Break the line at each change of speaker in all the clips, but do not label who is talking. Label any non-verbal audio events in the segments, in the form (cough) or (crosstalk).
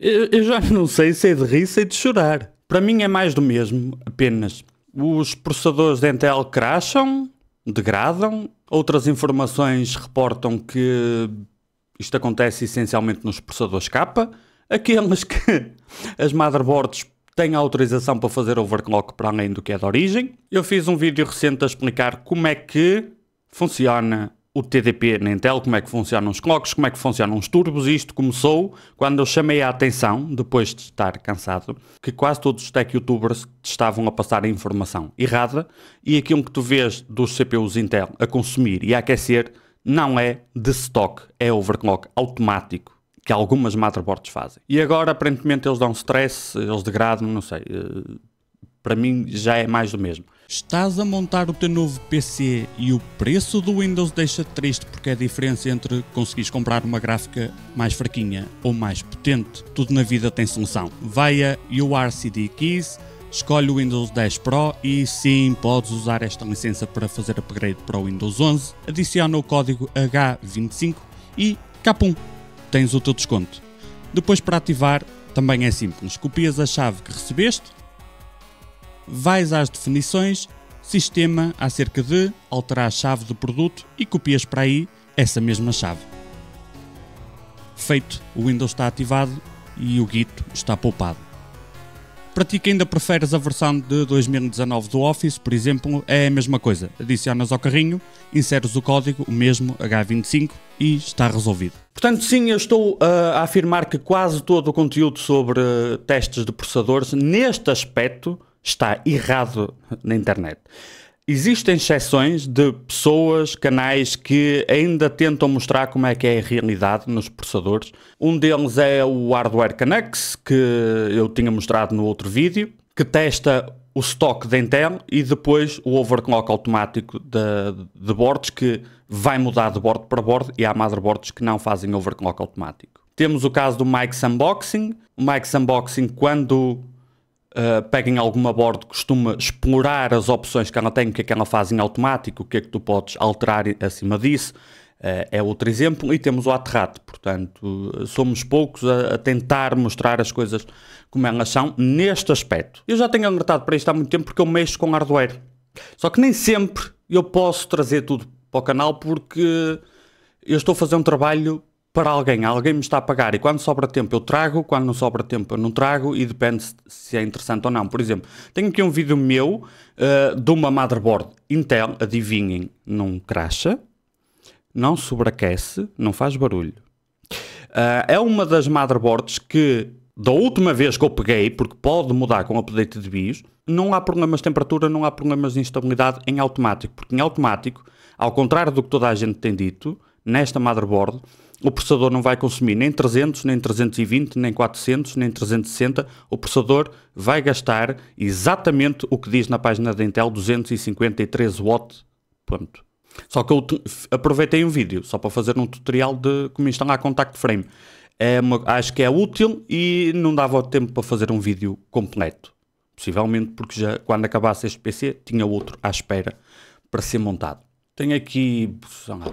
Eu, eu já não sei se é de rir, se é de chorar. Para mim é mais do mesmo, apenas. Os processadores da Intel crasham, degradam, outras informações reportam que isto acontece essencialmente nos processadores K, aqueles que (laughs) as motherboards têm autorização para fazer overclock para além do que é de origem. Eu fiz um vídeo recente a explicar como é que funciona o TDP na Intel, como é que funcionam os clocks, como é que funcionam os turbos, e isto começou quando eu chamei a atenção, depois de estar cansado, que quase todos os tech youtubers estavam a passar a informação errada e aquilo que tu vês dos CPUs Intel a consumir e a aquecer não é de stock, é overclock automático que algumas motherboards fazem. E agora, aparentemente, eles dão stress, eles degradam, não sei. Eh, para mim, já é mais do mesmo. Estás a montar o teu novo PC e o preço do Windows deixa triste porque é a diferença entre conseguires comprar uma gráfica mais fraquinha ou mais potente. Tudo na vida tem solução. Vai a URCD Keys, escolhe o Windows 10 Pro e sim, podes usar esta licença para fazer upgrade para o Windows 11. Adiciona o código H25 e capum, tens o teu desconto. Depois para ativar também é simples, copias a chave que recebeste vais às definições, sistema acerca de, alterar a chave do produto e copias para aí essa mesma chave. Feito, o Windows está ativado e o Git está poupado. Para ti que ainda preferes a versão de 2019 do Office, por exemplo, é a mesma coisa. Adicionas ao carrinho, inseres o código, o mesmo H25, e está resolvido. Portanto, sim, eu estou uh, a afirmar que quase todo o conteúdo sobre ah, testes de processadores, neste aspecto, está errado na internet. Existem exceções de pessoas, canais que ainda tentam mostrar como é que é a realidade nos processadores. Um deles é o Hardware Connects, que eu tinha mostrado no outro vídeo, que testa o stock da Intel e depois o overclock automático de, de boards, que vai mudar de board para board, e há motherboards que não fazem overclock automático. Temos o caso do Mike's Unboxing. O Mike's Unboxing, quando eh, peguem em alguma board, costuma explorar as opções que ela tem, o que é que ela faz em automático, o que é que tu podes alterar acima disso. Uh, é outro exemplo. E temos o Aterrato, portanto, somos poucos a, a, tentar mostrar as coisas como elas são neste aspecto. Eu já tenho alertado para isto há muito tempo porque eu mexo com hardware. Só que nem sempre eu posso trazer tudo para o canal porque eu estou a fazer um trabalho para alguém, alguém me está a pagar e quando sobra tempo eu trago, quando não sobra tempo eu não trago e depende se é interessante ou não. Por exemplo, tenho aqui um vídeo meu uh, de uma motherboard Intel, adivinhem, não cracha, não sobreaquece, não faz barulho. Uh, é uma das motherboards que da última vez que eu peguei, porque pode mudar com o update de BIOS, não há problemas de temperatura, não há problemas de instabilidade em automático, porque em automático, ao contrário do que toda a gente tem dito, nesta motherboard, o processador não vai consumir nem 300, nem 320, nem 400, nem 360. O processador vai gastar exatamente o que diz na página da Intel, 253 watts. Ponto. Só que eu aproveitei um vídeo só para fazer um tutorial de como instalar Contact Frame. É uma, acho que é útil e não dava tempo para fazer um vídeo completo. Possivelmente porque já quando acabasse este PC tinha outro à espera para ser montado. Tenho aqui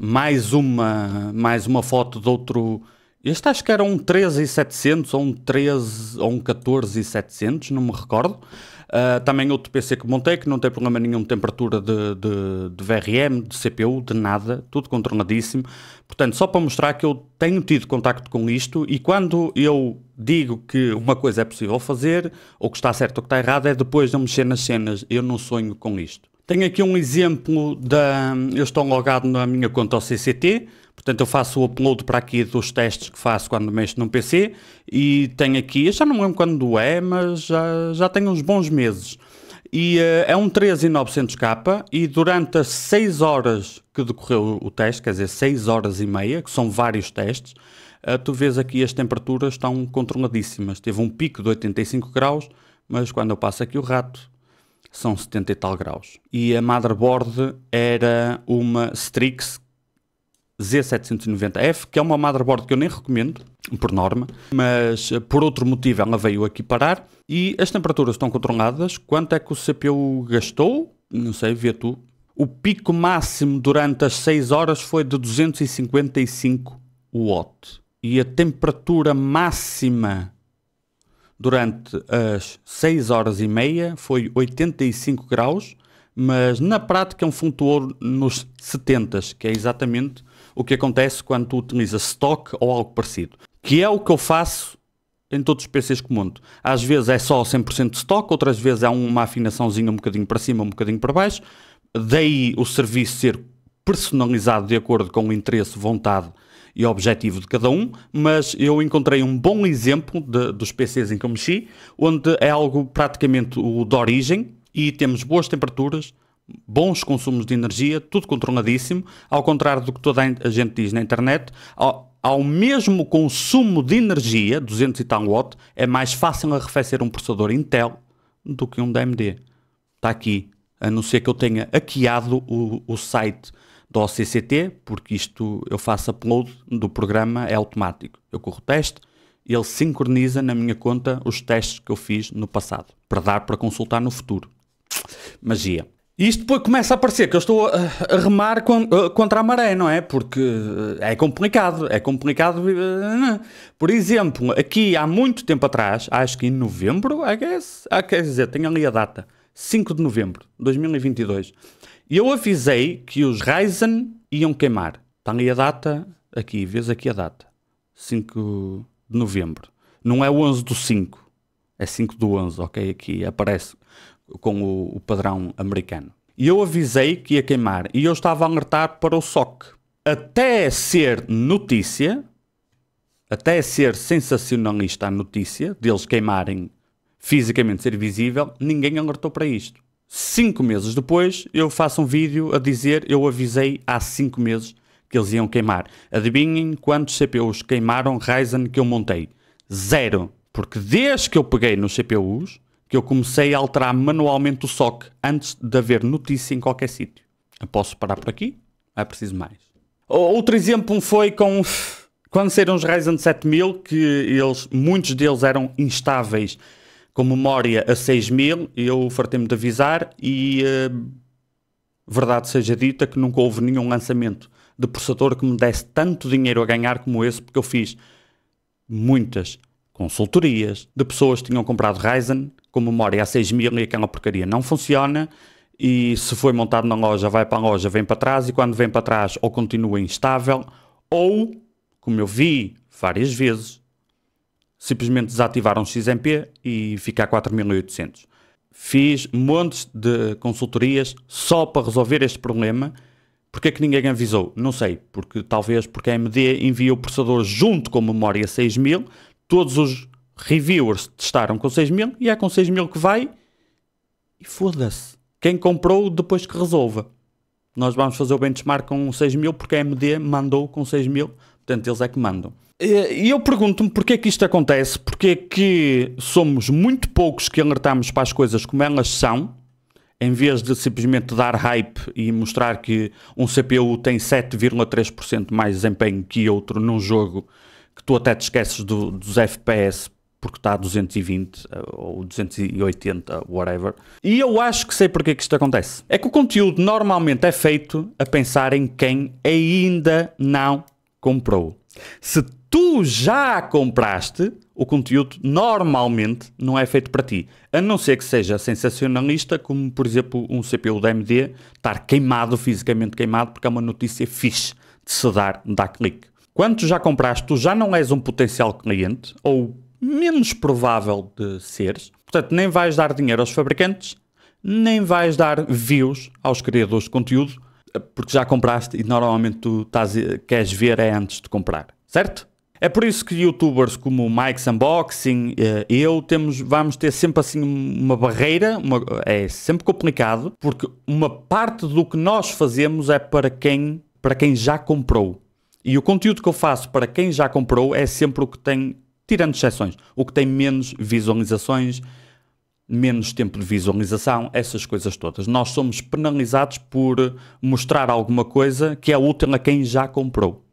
mais uma, mais uma foto de outro. Este acho que era um 13700 ou um 13 ou um 14700, não me recordo. Uh, também outro PC que montei, que não tem problema nenhum de temperatura de, de, de, VRM, de CPU, de nada, tudo controladíssimo. Portanto, só para mostrar que eu tenho tido contacto com isto e quando eu digo que uma coisa é possível fazer, ou que está certo ou que está errado, é depois de eu mexer nas cenas. Eu não sonho com isto. Tenho aqui um exemplo da. Eu estou logado na minha conta ao CCT, portanto eu faço o upload para aqui dos testes que faço quando mexo num PC e tenho aqui, já não lembro quando é, mas já, já tenho uns bons meses. E uh, é um 13900K e durante as 6 horas que decorreu o teste, quer dizer, 6 horas e meia, que são vários testes, uh, tu vês aqui as temperaturas estão controladíssimas. Teve um pico de 85 graus, mas quando eu passo aqui o rato, são 70 e tal graus. E a motherboard era uma Strix Z790F, que é uma motherboard que eu nem recomendo, por norma, mas eh, por outro motivo ela veio aqui parar e as temperaturas estão controladas. Quanto é que o CPU gastou? Não sei, vê tu. O pico máximo durante as 6 horas foi de 255 watt e a temperatura máxima durante as 6 horas e meia foi 85 graus, mas na prática é um flutuou nos 70, que é exatamente o que acontece quando tu utilizas stock ou algo parecido. Que é o que eu faço em todos os PCs que monto. Às vezes é só 100% de stock, outras vezes é uma afinaçãozinha um bocadinho para cima, um bocadinho para baixo. Daí o serviço ser personalizado de acordo com o interesse, vontade e objetivo de cada um, mas eu encontrei um bom exemplo de, dos PCs em que eu mexi, onde é algo praticamente o de origem e temos boas temperaturas, bons consumos de energia, tudo controladíssimo, ao contrário do que toda a gente diz na internet, ao, ao mesmo consumo de energia, 200 e tal watt, é mais fácil arrefecer um processador Intel do que um DMD. AMD. Está aqui, a não ser que eu tenha hackeado o, o site do OCCT, porque isto eu faço upload do programa, é automático. Eu corro o teste, ele sincroniza na minha conta os testes que eu fiz no passado, para dar para consultar no futuro. Magia. E isto depois começa a aparecer que eu estou a, remar eh, contra a maré, não é? Porque eh, é complicado, é complicado. Eh, né? Por exemplo, aqui há muito tempo atrás, acho que em novembro, I guess, ah, quer dizer, tenho ali a data, 5 de novembro de 2022. E eu avisei que os Ryzen iam queimar. Está ali a data, aqui, vês aqui a data. 5 de novembro. Não é 11 do 5, é 5 do 11, ok? Aqui aparece com o, o padrão americano. E eu avisei que ia queimar. E eu estava a alertar para o SOC. Até ser notícia, até ser sensacionalista a notícia deles queimarem fisicamente ser visível, ninguém alertou para isto. Cinco meses depois, eu faço um vídeo a dizer eu avisei há cinco meses que eles iam queimar. Adivinhem quantos CPUs queimaram Ryzen que eu montei? Zero. Porque desde que eu peguei nos CPUs, que eu comecei a alterar manualmente o SOC antes de haver notícia em qualquer sítio. Posso parar por aqui? É preciso mais. Outro exemplo foi com... Quando saíram os Ryzen 7000, que eles, muitos deles eram instáveis com memória a 6 mil, eu fartei-me de avisar e uh, verdade seja dita que nunca houve nenhum lançamento de processador que me desse tanto dinheiro a ganhar como esse, porque eu fiz muitas consultorias de pessoas que tinham comprado Ryzen com memória a 6 mil e aquela porcaria não funciona e se foi montado na loja, vai para a loja, vem para trás e quando vem para trás ou continua instável ou, como eu vi várias vezes, simplesmente desativar um XMP e ficar 4800. Fiz montes de consultorias só para resolver este problema. Porque é que ninguém avisou? Não sei, porque talvez porque a AMD envia o processador junto com a memória 6000, todos os reviewers testaram com 6000 e é com 6000 que vai e foda-se. Quem comprou depois que resolva. Nós vamos fazer o benchmark com 6000 porque a AMD mandou com 6000, portanto eles é que mandam. E eu pergunto-me porque é que isto acontece, porque é que somos muito poucos que alertamos para as coisas como elas são, em vez de simplesmente dar hype e mostrar que um CPU tem 7,3% mais desempenho que outro num jogo que tu até te esqueces do, dos FPS porque está a 220 eh, ou 280, whatever. E eu acho que sei porque é que isto acontece. É que o conteúdo normalmente é feito a pensar em quem ainda não comprou. Se tu já compraste, o conteúdo normalmente não é feito para ti. A não ser que seja sensacionalista, como por exemplo um CPU da AMD estar queimado, fisicamente queimado, porque é uma notícia fixe de se dar, dar clique. Quando tu já compraste, tu já não és um potencial cliente, ou menos provável de seres, portanto nem vais dar dinheiro aos fabricantes, nem vais dar views aos criadores de conteúdo, eh, porque já compraste e normalmente tu estás, eh, queres ver é antes de comprar, certo? É por isso que youtubers como Mike's Unboxing, eh, eu, temos, vamos ter sempre assim uma barreira, uma, é sempre complicado, porque uma parte do que nós fazemos é para quem, para quem já comprou. E o conteúdo que eu faço para quem já comprou é sempre o que tem, tirando exceções, o que tem menos visualizações, menos tempo de visualização, essas coisas todas. Nós somos penalizados por mostrar alguma coisa que é útil a quem já comprou.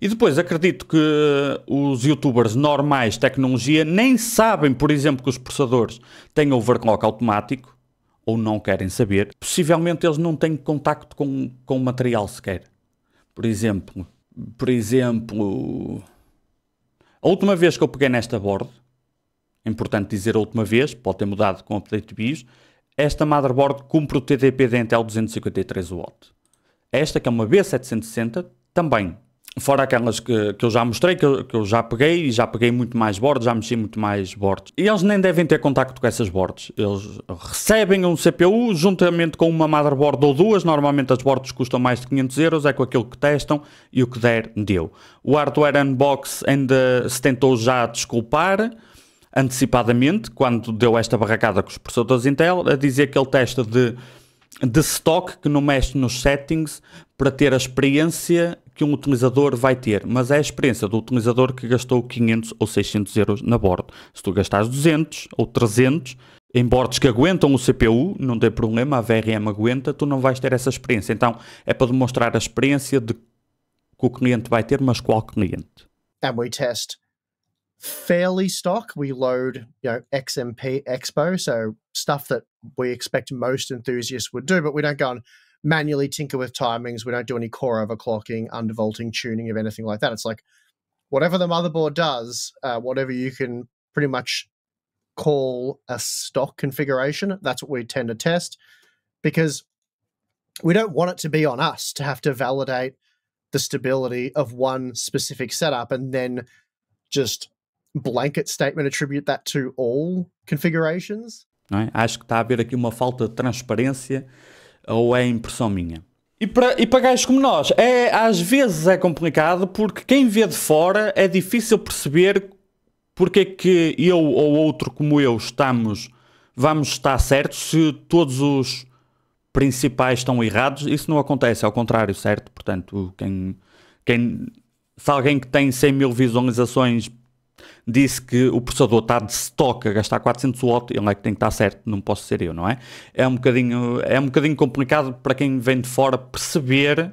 E depois acredito que eh, os youtubers normais tecnologia nem sabem, por exemplo, que os processadores têm overclock automático ou não querem saber. Possivelmente eles não têm contacto com, com o material sequer. Por exemplo, por exemplo, a última vez que eu peguei nesta board, é importante dizer a última vez, pode ter mudado com o update de BIOS, esta motherboard cumpre o TDP da Intel 253W. Esta que é uma B760 também Fora aquelas que, que eu já mostrei, que eu, que eu já peguei, e já peguei muito mais bordes, já mexi muito mais bordes. E eles nem devem ter contacto com essas bordes. Eles recebem um CPU juntamente com uma motherboard ou duas. Normalmente as bordes custam mais de 500 euros, é com aquilo que testam e o que der, deu. O Hardware Unbox ainda se tentou já desculpar antecipadamente, quando deu esta barracada com os processadores Intel, a dizer que ele testa de de stock que não mexe nos settings para ter a experiência que um utilizador vai ter, mas é a experiência do utilizador que gastou 500 ou 600 euros na bordo. Se tu gastares 200 ou 300 em bordes que aguentam o CPU, não tem problema, a VRM aguenta, tu não vais ter essa experiência. Então é para demonstrar a experiência de que o cliente vai ter, mas qual cliente. And we test fairly stock. We load you know, XMP Expo, so stuff that we expect most enthusiasts would do, but we don't go and manually tinker with timings. We don't do any core overclocking, undervolting, tuning of anything like that. It's like whatever the motherboard does, uh, whatever you can pretty much call a stock configuration, that's what we tend to test because we don't want it to be on us to have to validate the stability of one specific setup and then just blanket statement attribute that to all configurations É? Acho que está a haver aqui uma falta de transparência ou é impressão minha. E para, e para gajos como nós, é, às vezes é complicado porque quem vê de fora é difícil perceber porque é que eu ou outro como eu estamos, vamos estar certos se todos os principais estão errados. Isso não acontece, ao contrário, certo? Portanto, quem, quem, se alguém que tem 100 mil visualizações disse que o processador está de stock a gastar 400 watts, ele é que tem que estar certo, não posso ser eu, não é? É um bocadinho, é um bocadinho complicado para quem vem de fora perceber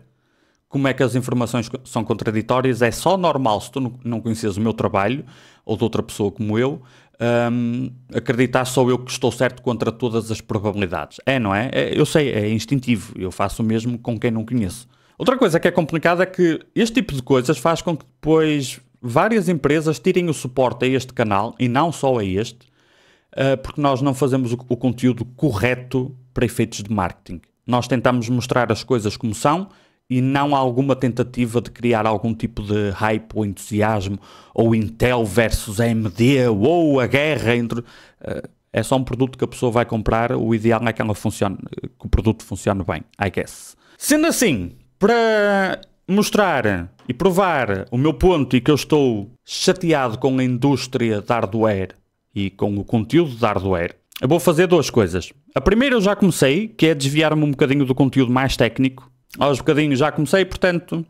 como é que as informações são contraditórias. É só normal, se tu não conheces o meu trabalho, ou de outra pessoa como eu, um, acreditar só eu que estou certo contra todas as probabilidades. É, não é? é? Eu sei, é instintivo, eu faço o mesmo com quem não conheço. Outra coisa que é complicada é que este tipo de coisas faz com que depois várias empresas tirem o suporte a este canal e não só a este, uh, porque nós não fazemos o, o conteúdo correto para efeitos de marketing. Nós tentamos mostrar as coisas como são e não há alguma tentativa de criar algum tipo de hype ou entusiasmo ou Intel versus AMD ou a guerra entre. Uh, é só um produto que a pessoa vai comprar. O ideal é que, ela funcione, que o produto funcione bem, I guess. Sendo assim, para mostrar e provar o meu ponto e que eu estou chateado com a indústria de hardware e com o conteúdo de hardware, eu vou fazer duas coisas. A primeira eu já comecei, que é desviar-me um bocadinho do conteúdo mais técnico. Aos bocadinhos já comecei, portanto,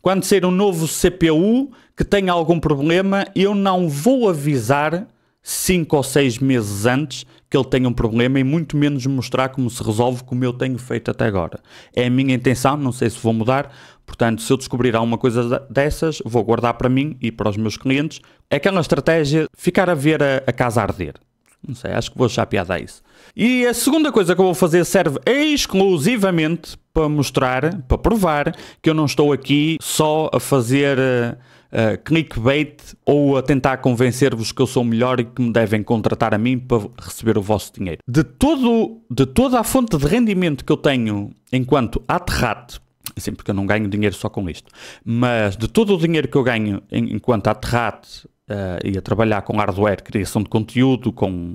quando ser um novo CPU que tenha algum problema, eu não vou avisar 5 ou 6 meses antes que ele tenha um problema e muito menos mostrar como se resolve, como eu tenho feito até agora. É a minha intenção, não sei se vou mudar, portanto, se eu descobrir alguma coisa dessas, vou guardar para mim e para os meus clientes. é Aquela estratégia, ficar a ver a, a casa arder. Não sei, acho que vou achar piada a isso. E a segunda coisa que eu vou fazer serve exclusivamente para mostrar, para provar que eu não estou aqui só a fazer. Uh, uh, clickbait ou a tentar convencer-vos que eu sou melhor e que me devem contratar a mim para receber o vosso dinheiro. De, todo, de toda a fonte de rendimento que eu tenho enquanto aterrate, assim porque eu não ganho dinheiro só com isto, mas de todo o dinheiro que eu ganho em, enquanto aterrate uh, e a trabalhar com hardware, criação de conteúdo, com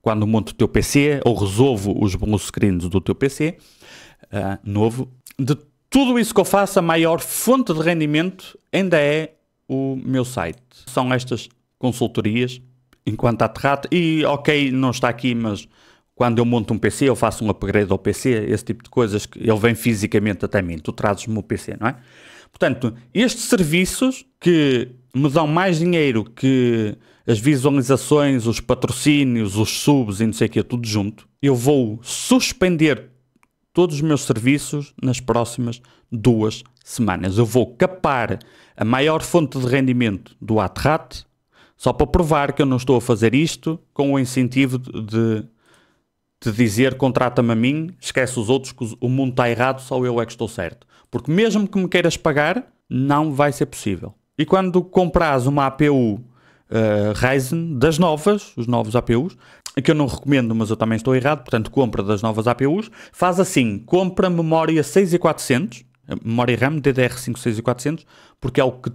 quando monto o teu PC ou resolvo os bons screens do teu PC uh, eh, novo, de tudo isso que eu faço, a maior fonte de rendimento ainda é o meu site. São estas consultorias enquanto aterrado. E ok, não está aqui, mas quando eu monto um PC, eu faço um upgrade ao PC, esse tipo de coisas, que ele vem fisicamente até mim, tu trazes-me o PC, não é? Portanto, estes serviços que me dão mais dinheiro que as visualizações, os patrocínios, os subs e não sei o que, tudo junto, eu vou suspender todos os meus serviços nas próximas duas semanas. Eu vou capar a maior fonte de rendimento do Atrat, só para provar que eu não estou a fazer isto com o incentivo de, de dizer contrata-me a mim, esquece os outros, que o mundo está errado, só eu é que estou certo. Porque mesmo que me queiras pagar, não vai ser possível. E quando compras uma APU uh, eh, Ryzen das novas, os novos APUs, que eu não recomendo, mas eu também estou errado, portanto, compra das novas APUs, faz assim, compra memória 6400, eh, memória RAM DDR5 6400, porque é o que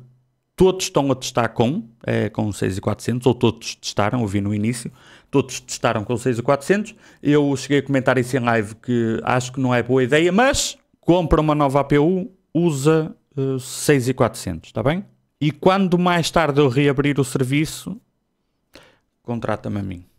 todos estão a testar com, é, com 6400, ou todos testaram, ouvi no início, todos testaram com 6400, eu cheguei a comentar isso em live que acho que não é boa ideia, mas compra uma nova APU, usa uh, eh, 6400, está bem? E quando mais tarde eu reabrir o serviço, contrata-me a mim.